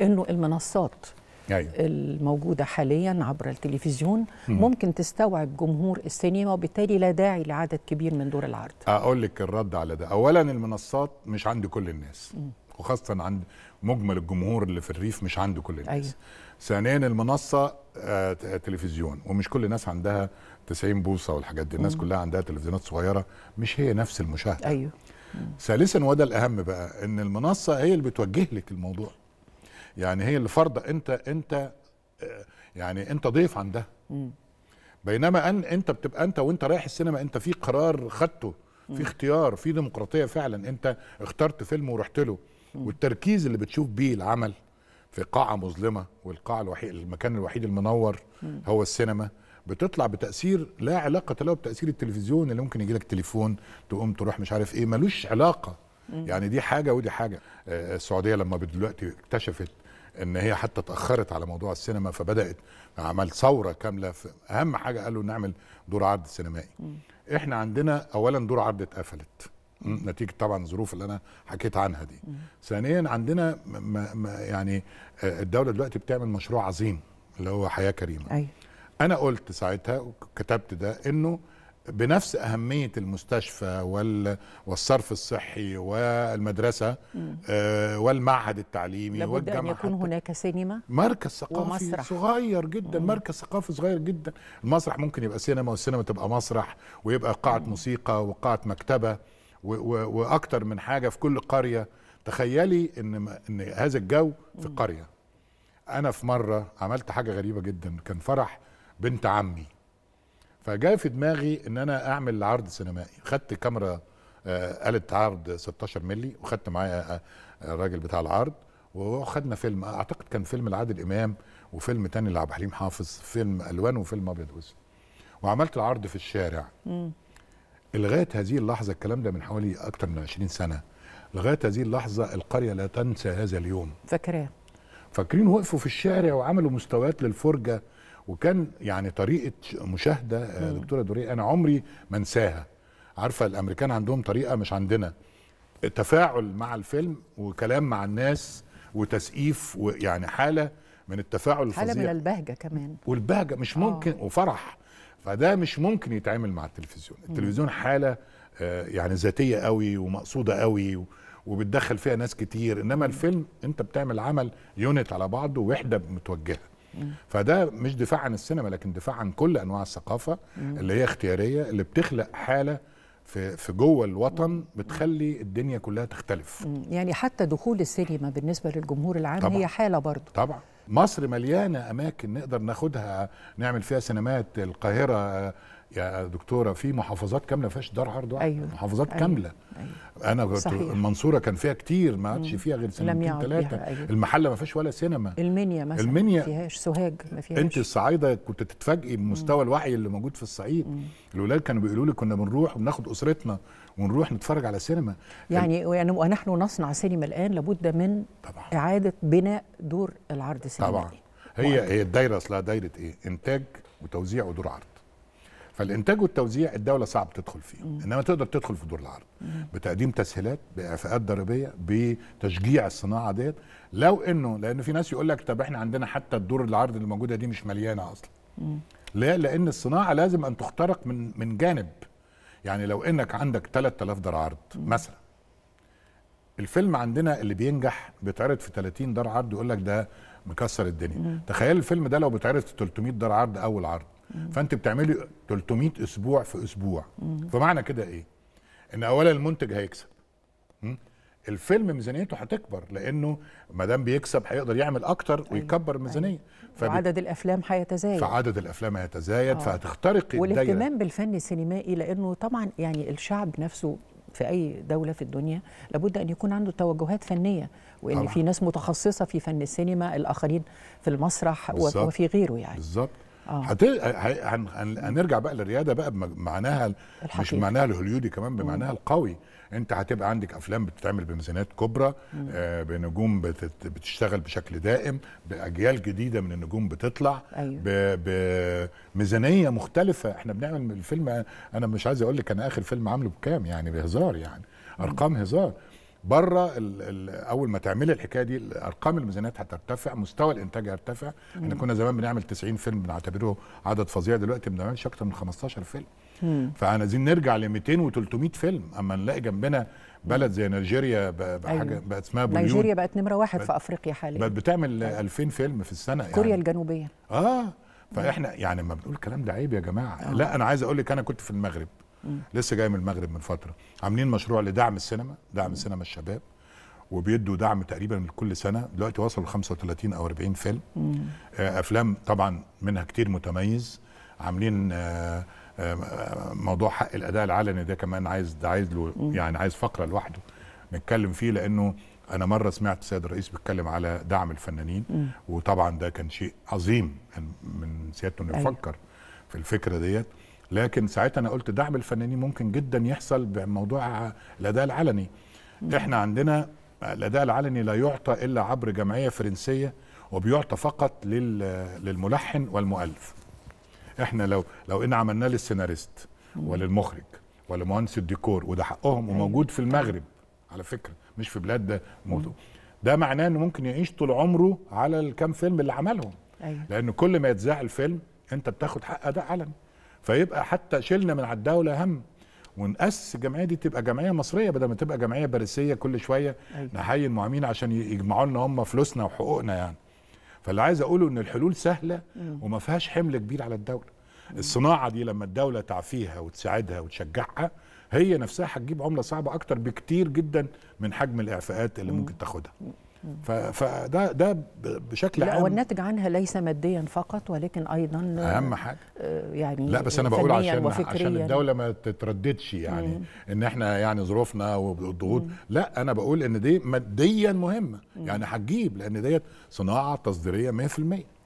انه المنصات أيوة. الموجوده حاليا عبر التلفزيون مم. ممكن تستوعب جمهور السينما وبالتالي لا داعي لعدد كبير من دور العرض اقول لك الرد على ده اولا المنصات مش عند كل الناس مم. وخاصه عند مجمل الجمهور اللي في الريف مش عنده كل الناس أيوة. ثانيا المنصه آه تلفزيون ومش كل الناس عندها 90 بوصه والحاجات دي الناس مم. كلها عندها تلفزيونات صغيره مش هي نفس المشاهده ايوه ثالثا وده الاهم بقى ان المنصه هي اللي بتوجه لك الموضوع يعني هي اللي فرضه انت انت آه، يعني انت ضيف عندها بينما ان انت بتبقى انت وانت رايح السينما انت في قرار خدته في اختيار في ديمقراطيه فعلا انت اخترت فيلم ورحت له والتركيز اللي بتشوف بيه العمل في قاعه مظلمه والقاعه الوحيد المكان الوحيد المنور هو السينما بتطلع بتاثير لا علاقه له بتاثير التلفزيون اللي ممكن يجي لك تليفون تقوم تروح مش عارف ايه ملوش علاقه يعني دي حاجه ودي حاجه آه، آه، السعوديه لما دلوقتي اكتشفت ان هي حتى اتاخرت على موضوع السينما فبدات عمل ثوره كامله في اهم حاجه قالوا نعمل دور عرض سينمائي م. احنا عندنا اولا دور عرض اتقفلت نتيجه طبعا الظروف اللي انا حكيت عنها دي م. ثانيا عندنا ما ما يعني آه، الدوله دلوقتي بتعمل مشروع عظيم اللي هو حياه كريمه أي. أيوه. انا قلت ساعتها وكتبت ده انه بنفس أهمية المستشفى والصرف الصحي والمدرسة آه، والمعهد التعليمي لابد أن يكون هناك سينما مركز ثقافي ومسرح. صغير جدا مم. مركز ثقافي صغير جدا المسرح ممكن يبقى سينما والسينما تبقى مسرح ويبقى قاعة مم. موسيقى وقاعة مكتبة وأكتر من حاجة في كل قرية تخيلي إن, إن هذا الجو في القرية أنا في مرة عملت حاجة غريبة جدا كان فرح بنت عمي فجاء في دماغي ان انا اعمل عرض سينمائي خدت كاميرا آه، آلة عرض 16 ملي وخدت معايا آه، آه، الراجل بتاع العرض وخدنا فيلم اعتقد كان فيلم لعادل امام وفيلم تاني لعبد الحليم حافظ فيلم الوان وفيلم ابيض واسود وعملت العرض في الشارع لغايه هذه اللحظه الكلام ده من حوالي اكتر من 20 سنه لغايه هذه اللحظه القريه لا تنسى هذا اليوم فاكراه فاكرين وقفوا في الشارع وعملوا مستويات للفرجه وكان يعني طريقه مشاهده آه، دكتوره دوري انا عمري ما انساها عارفه الامريكان عندهم طريقه مش عندنا تفاعل مع الفيلم وكلام مع الناس وتسقيف ويعني حاله من التفاعل الفظيع حاله من البهجه كمان والبهجه مش آه. ممكن أوه. وفرح فده مش ممكن يتعمل مع التلفزيون التلفزيون حاله آه، يعني ذاتيه قوي ومقصوده قوي وبتدخل فيها ناس كتير انما الفيلم انت بتعمل عمل يونت على بعضه وحده متوجهه فده مش دفاع عن السينما لكن دفاع عن كل انواع الثقافه مم. اللي هي اختياريه اللي بتخلق حاله في في جوه الوطن بتخلي الدنيا كلها تختلف مم. يعني حتى دخول السينما بالنسبه للجمهور العام طبعًا. هي حاله برضه طبعا مصر مليانه اماكن نقدر ناخدها نعمل فيها سينمات القاهره يا دكتوره في محافظات كامله فيهاش دار عرض واحد أيوة. محافظات أيوة. كامله أيوة. انا صحيح. المنصوره كان فيها كتير ما عادش فيها غير سينمتين ثلاثه أيوة. المحله ما فيهاش ولا سينما المنيا مثلا المنيا ما فيهاش سوهاج ما فيهاش انت الصعايده كنت تتفاجئي بمستوى الوعي اللي موجود في الصعيد الولاد كانوا بيقولوا لي كنا بنروح وبناخد اسرتنا ونروح نتفرج على سينما يعني ال... يعني ونحن نصنع سينما الان لابد من طبعا. اعاده بناء دور العرض السينمائي طبعا هي هي الدايره اصلها دايره ايه انتاج وتوزيع ودور عرض فالانتاج والتوزيع الدوله صعب تدخل فيه مم. انما تقدر تدخل في دور العرض مم. بتقديم تسهيلات باعفاءات ضريبيه بتشجيع الصناعه ديت لو انه لان في ناس يقول لك طب احنا عندنا حتى الدور العرض اللي موجوده دي مش مليانه اصلا لا لان الصناعه لازم ان تخترق من من جانب يعني لو انك عندك 3000 دار عرض مثلا الفيلم عندنا اللي بينجح بيتعرض في 30 دار عرض يقول لك ده مكسر الدنيا تخيل الفيلم ده لو بيتعرض في 300 دار عرض اول عرض فانت بتعملي 300 اسبوع في اسبوع فمعنى كده ايه ان اولا المنتج هيكسب الفيلم ميزانيته هتكبر لانه ما دام بيكسب هيقدر يعمل اكتر أيوة، ويكبر الميزانيه أيوة. الافلام هيتزايد فعدد الافلام هيتزايد فهتخترق آه. فهتخترقي والاهتمام بالفن السينمائي لانه طبعا يعني الشعب نفسه في اي دوله في الدنيا لابد ان يكون عنده توجهات فنيه وان طبعا. في ناس متخصصه في فن السينما الاخرين في المسرح بالزبط. وفي غيره يعني بالظبط آه. هت... هن... هن... هنرجع بقى للرياده بقى بمعناها الحقيقي. مش بمعناها الهوليودي كمان بمعناها القوي انت هتبقى عندك افلام بتتعمل بميزانيات كبرى آه بنجوم بتت... بتشتغل بشكل دائم باجيال جديده من النجوم بتطلع أيوة. ب... بميزانيه مختلفه احنا بنعمل الفيلم انا مش عايز اقول لك انا اخر فيلم عامله بكام يعني بهزار يعني ارقام هزار بره اول ما تعملي الحكايه دي ارقام الميزانيات هترتفع مستوى الانتاج هيرتفع احنا كنا زمان بنعمل 90 فيلم بنعتبره عدد فظيع دلوقتي ما بنعملش اكتر من 15 فيلم فاحنا عايزين نرجع ل 200 و300 فيلم اما نلاقي جنبنا بلد زي نيجيريا بحاجه أيوه. بقت اسمها بوليون نيجيريا بقت نمره واحد في افريقيا حاليا بقت بتعمل 2000 أيوه. فيلم في السنه يعني. كوريا يعني. الجنوبيه اه فاحنا يعني لما بنقول الكلام ده عيب يا جماعه آه. لا انا عايز اقول لك انا كنت في المغرب لسه جاي من المغرب من فتره عاملين مشروع لدعم السينما دعم السينما الشباب وبيدوا دعم تقريبا كل سنه دلوقتي وصلوا 35 او 40 فيلم آه، افلام طبعا منها كتير متميز عاملين آه، آه، موضوع حق الاداء العلني ده كمان عايز ده عايز له يعني عايز فقره لوحده نتكلم فيه لانه انا مره سمعت السيد الرئيس بيتكلم على دعم الفنانين وطبعا ده كان شيء عظيم من سيادته انه أيوة. يفكر في الفكره ديت لكن ساعتها انا قلت دعم الفنانين ممكن جدا يحصل بموضوع الاداء العلني احنا عندنا الاداء العلني لا يعطى الا عبر جمعيه فرنسيه وبيعطى فقط للملحن والمؤلف احنا لو لو ان عملناه للسيناريست وللمخرج ولمهندس الديكور وده حقهم أيوة. وموجود في المغرب على فكره مش في بلاد ده موضوع ده معناه انه ممكن يعيش طول عمره على الكام فيلم اللي عملهم أيوة. لان كل ما يتذاع الفيلم انت بتاخد حق اداء علني فيبقى حتى شلنا من على الدوله هم ونأسس الجمعيه دي تبقى جمعيه مصريه بدل ما تبقى جمعيه باريسيه كل شويه أيوة. نحيي المعامين عشان يجمعوا لنا هم فلوسنا وحقوقنا يعني فاللي عايز اقوله ان الحلول سهله وما فيهاش حمل كبير على الدوله الصناعه دي لما الدوله تعفيها وتساعدها وتشجعها هي نفسها هتجيب عمله صعبه اكتر بكتير جدا من حجم الاعفاءات اللي ممكن تاخدها فده ده بشكل لا عام والناتج عنها ليس ماديا فقط ولكن ايضا اهم حاجه آه، يعني لا بس انا بقول عشان عشان الدوله ما تترددش يعني مم. ان احنا يعني ظروفنا والضغوط لا انا بقول ان دي ماديا مهمه مم. يعني هتجيب لان ديت صناعه تصديريه 100%